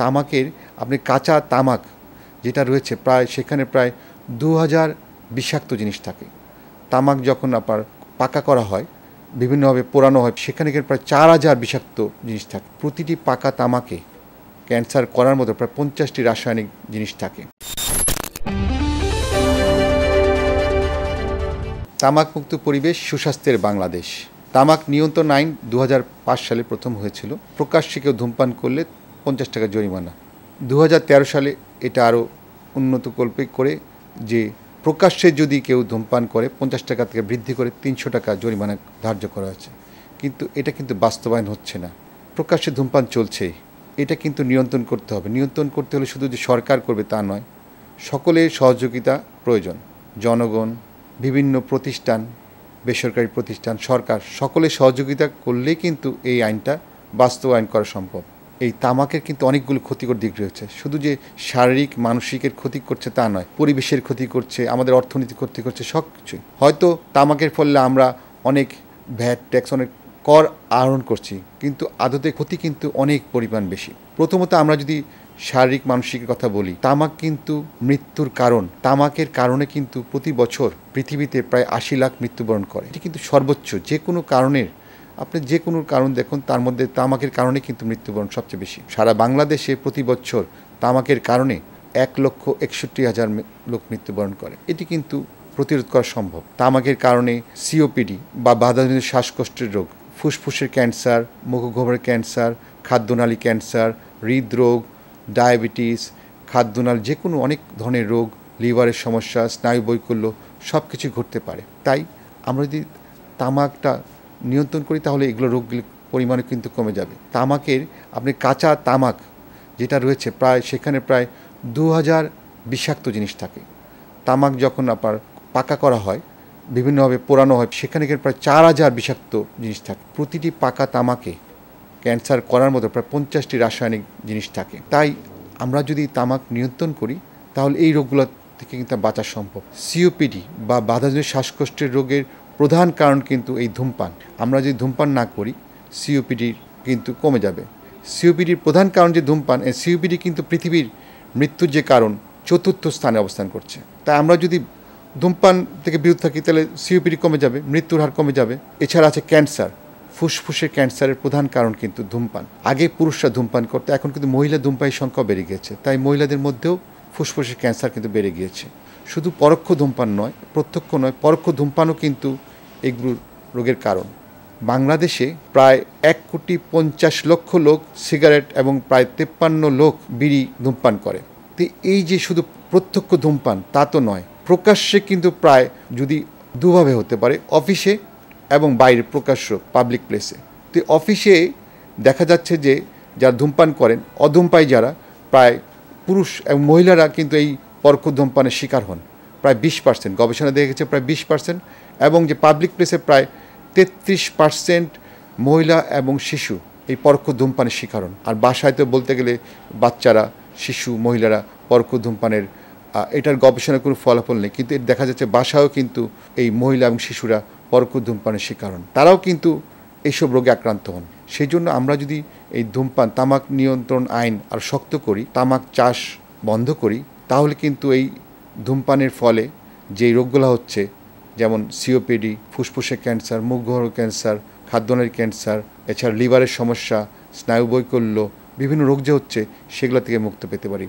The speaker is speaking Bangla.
তামাকের আপনি কাঁচা তামাক যেটা রয়েছে প্রায় সেখানে প্রায় দু হাজার বিষাক্ত জিনিস থাকে তামাক যখন আপনার পাকা করা হয় বিভিন্নভাবে পোড়ানো হয় সেখানে প্রায় চার হাজার বিষাক্ত জিনিস থাকে প্রতিটি পাকা তামাকে ক্যান্সার করার মতো প্রায় পঞ্চাশটি রাসায়নিক জিনিস থাকে তামাকমুক্ত পরিবেশ সুস্বাস্থ্যের বাংলাদেশ তামাক নিয়ন্ত্রণ আইন দু সালে প্রথম হয়েছিল প্রকাশ্যে কেউ ধূমপান করলে পঞ্চাশ টাকা জরিমানা দু সালে এটা আরও উন্নত কল্পে করে যে প্রকাশ্যে যদি কেউ ধূমপান করে পঞ্চাশ টাকা থেকে বৃদ্ধি করে তিনশো টাকা জরিমানা ধার্য করা হয়েছে কিন্তু এটা কিন্তু বাস্তবায়ন হচ্ছে না প্রকাশ্যে ধূমপান চলছেই এটা কিন্তু নিয়ন্ত্রণ করতে হবে নিয়ন্ত্রণ করতে হলে শুধু যে সরকার করবে তা নয় সকলের সহযোগিতা প্রয়োজন জনগণ বিভিন্ন প্রতিষ্ঠান বেসরকারি প্রতিষ্ঠান সরকার সকলে সহযোগিতা করলেই কিন্তু এই আইনটা বাস্তবায়ন করা সম্ভব এই তামাকের কিন্তু অনেকগুলো ক্ষতিকর দিক রয়েছে শুধু যে শারীরিক মানসিকের ক্ষতি করছে তা নয় পরিবেশের ক্ষতি করছে আমাদের অর্থনীতি ক্ষতি করছে সব কিছুই হয়তো তামাকের ফলে আমরা অনেক ভ্যাট ট্যাক্স অনেক কর আহরণ করছি কিন্তু আদতে ক্ষতি কিন্তু অনেক পরিমাণ বেশি প্রথমত আমরা যদি শারীরিক মানসিক কথা বলি তামাক কিন্তু মৃত্যুর কারণ তামাকের কারণে কিন্তু প্রতি বছর পৃথিবীতে প্রায় আশি লাখ মৃত্যুবরণ করে এটি কিন্তু সর্বোচ্চ যে কোনো কারণের আপনি যে কোনো কারণ দেখুন তার মধ্যে তামাকের কারণে কিন্তু মৃত্যুবরণ সবচেয়ে বেশি সারা বাংলাদেশে প্রতি বছর তামাকের কারণে এক লক্ষ একষট্টি হাজার লোক মৃত্যুবরণ করে এটি কিন্তু প্রতিরোধ করা সম্ভব তামাকের কারণে সিওপিডি বা বাধাজনিত শ্বাসকষ্টের রোগ ফুসফুসের ক্যান্সার মুখগহ্বরের ক্যান্সার খাদ্যনালী ক্যান্সার হৃদরোগ ডায়াবেটিস খাদ্যনাল যে কোনো অনেক ধরনের রোগ লিভারের সমস্যা স্নায়ু বৈকল্য সব কিছু ঘটতে পারে তাই আমরা যদি তামাকটা নিয়ন্ত্রণ করি তাহলে এগুলো রোগগুলির পরিমাণে কিন্তু কমে যাবে তামাকের আপনি কাঁচা তামাক যেটা রয়েছে প্রায় সেখানে প্রায় দু হাজার বিষাক্ত জিনিস থাকে তামাক যখন আপনার পাকা করা হয় বিভিন্নভাবে পোড়ানো হয় সেখানে প্রায় চার হাজার বিষাক্ত জিনিস থাকে প্রতিটি পাকা তামাকে ক্যান্সার করার মতো প্রায় পঞ্চাশটি রাসায়নিক জিনিস থাকে তাই আমরা যদি তামাক নিয়ন্ত্রণ করি তাহলে এই রোগগুলো থেকে কিন্তু বাঁচা সম্ভব সিওপিডি বা বাধাজনিত শ্বাসকষ্টের রোগের প্রধান কারণ কিন্তু এই ধূমপান আমরা যদি ধূমপান না করি সিওপিডি কিন্তু কমে যাবে সিওপিডির প্রধান কারণ যে ধূমপান এই সিওপিডি কিন্তু পৃথিবীর মৃত্যুর যে কারণ চতুর্থ স্থানে অবস্থান করছে তাই আমরা যদি ধূমপান থেকে বিরত থাকি তাহলে সিওপিডি কমে যাবে মৃত্যুর হার কমে যাবে এছাড়া আছে ক্যান্সার ফুসফুসের ক্যান্সারের প্রধান কারণ কিন্তু ধূমপান আগে পুরুষরা ধূমপান করতে এখন কিন্তু মহিলা ধূমপায়ের সংখ্যা বেড়ে গিয়েছে তাই মহিলাদের মধ্যেও ফুসফুসের ক্যান্সার কিন্তু বেড়ে গিয়েছে শুধু পরোক্ষ ধূমপান নয় প্রত্যক্ষ নয় পরোক্ষ ধূমপানও কিন্তু এগুলোর রোগের কারণ বাংলাদেশে প্রায় এক কোটি পঞ্চাশ লক্ষ লোক সিগারেট এবং প্রায় তেপ্পান্ন লোক বিড়ি ধূমপান করে তো এই যে শুধু প্রত্যক্ষ ধূমপান তা তো নয় প্রকাশ্যে কিন্তু প্রায় যদি দুভাবে হতে পারে অফিসে এবং বাইরে প্রকাশ্য পাবলিক প্লেসে তো অফিসে দেখা যাচ্ছে যে যারা ধূমপান করেন অধূমপায় যারা প্রায় পুরুষ এবং মহিলারা কিন্তু এই পরক ধূমপানের শিকার হন প্রায় বিশ পার্সেন্ট গবেষণা দেখেছে প্রায় বিশ পার্সেন্ট এবং যে পাবলিক প্লেসে প্রায় তেত্রিশ পার্সেন্ট মহিলা এবং শিশু এই পরক্ষ ধূমপানের শিকারণ আর বাসায় তো বলতে গেলে বাচ্চারা শিশু মহিলারা পরোক্ষ ধূমপানের এটার গবেষণার কোনো ফলাফল নেই কিন্তু দেখা যাচ্ছে বাসাও কিন্তু এই মহিলা এবং শিশুরা পরোক্ষ ধূমপানের শিকারণ তারাও কিন্তু এইসব রোগে আক্রান্ত হন সেই জন্য আমরা যদি এই ধূমপান তামাক নিয়ন্ত্রণ আইন আর শক্ত করি তামাক চাষ বন্ধ করি তাহলে কিন্তু এই ধূমপানের ফলে যে রোগগুলো হচ্ছে যেমন সিওপিডি ফুসফুসে ক্যান্সার মুখগহর ক্যান্সার খাদ্যনের ক্যান্সার এছাড়া লিভারের সমস্যা স্নায়ুবৈকল্য বিভিন্ন রোগ যে হচ্ছে সেগুলো থেকে মুক্তি পেতে পারি